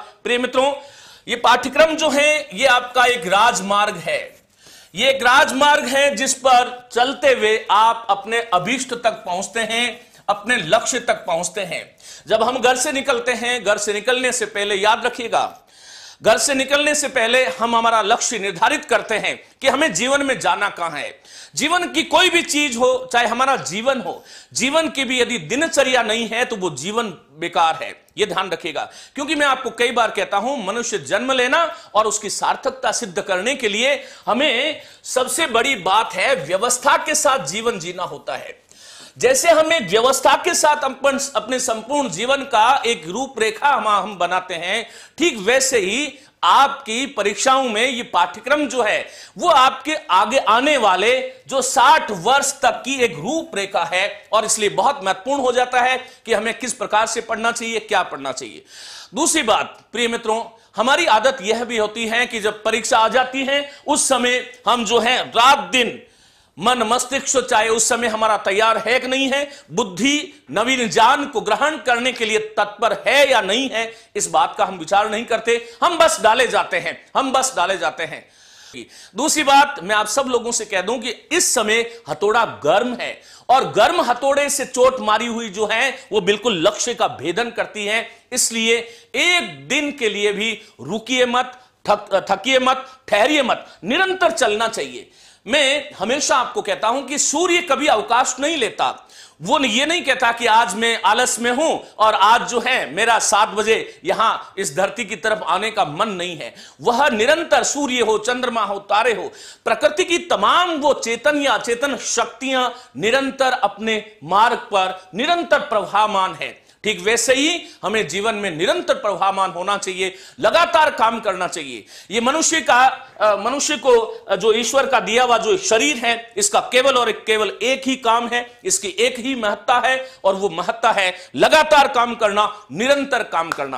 प्रिय मित्रों ये पाठ्यक्रम जो है ये आपका एक राजमार्ग है ये एक राजमार्ग है जिस पर चलते हुए आप अपने अभीष्ट तक पहुंचते हैं अपने लक्ष्य तक पहुंचते हैं जब हम घर से निकलते हैं घर से निकलने से पहले याद रखिएगा घर से निकलने से पहले हम हमारा लक्ष्य निर्धारित करते हैं कि हमें जीवन में जाना कहां है जीवन की कोई भी चीज हो चाहे हमारा जीवन हो जीवन की भी यदि दिनचर्या नहीं है तो वो जीवन बेकार है ये ध्यान रखिएगा क्योंकि मैं आपको कई बार कहता हूं मनुष्य जन्म लेना और उसकी सार्थकता सिद्ध करने के लिए हमें सबसे बड़ी बात है व्यवस्था के साथ जीवन जीना होता है जैसे हमें व्यवस्था के साथ अपन अपने संपूर्ण जीवन का एक रूपरेखा हम हम बनाते हैं ठीक वैसे ही आपकी परीक्षाओं में ये पाठ्यक्रम जो है वो आपके आगे आने वाले जो 60 वर्ष तक की एक रूपरेखा है और इसलिए बहुत महत्वपूर्ण हो जाता है कि हमें किस प्रकार से पढ़ना चाहिए क्या पढ़ना चाहिए दूसरी बात प्रिय मित्रों हमारी आदत यह भी होती है कि जब परीक्षा आ जाती है उस समय हम जो है रात दिन मन मस्तिष्क तो चाहे उस समय हमारा तैयार है कि नहीं है बुद्धि नवीन जान को ग्रहण करने के लिए तत्पर है या नहीं है इस बात का हम विचार नहीं करते हम बस डाले जाते हैं हम बस डाले जाते हैं दूसरी बात मैं आप सब लोगों से कह दूं कि इस समय हथौड़ा गर्म है और गर्म हथौड़े से चोट मारी हुई जो है वो बिल्कुल लक्ष्य का भेदन करती है इसलिए एक दिन के लिए भी रुकिए मत थकिए मत ठहरिए मत निरंतर चलना चाहिए मैं हमेशा आपको कहता हूं कि सूर्य कभी अवकाश नहीं लेता वो ये नहीं कहता कि आज मैं आलस में हूं और आज जो है मेरा सात बजे यहां इस धरती की तरफ आने का मन नहीं है वह निरंतर सूर्य हो चंद्रमा हो तारे हो प्रकृति की तमाम वो चेतन या चेतन शक्तियां निरंतर अपने मार्ग पर निरंतर प्रभावान है ठीक वैसे ही हमें जीवन में निरंतर प्रभावान होना चाहिए लगातार काम करना चाहिए ये मनुष्य का मनुष्य को जो ईश्वर का दिया हुआ जो शरीर है इसका केवल और केवल एक ही काम है इसकी एक ही महत्ता है और वो महत्ता है लगातार काम करना निरंतर काम करना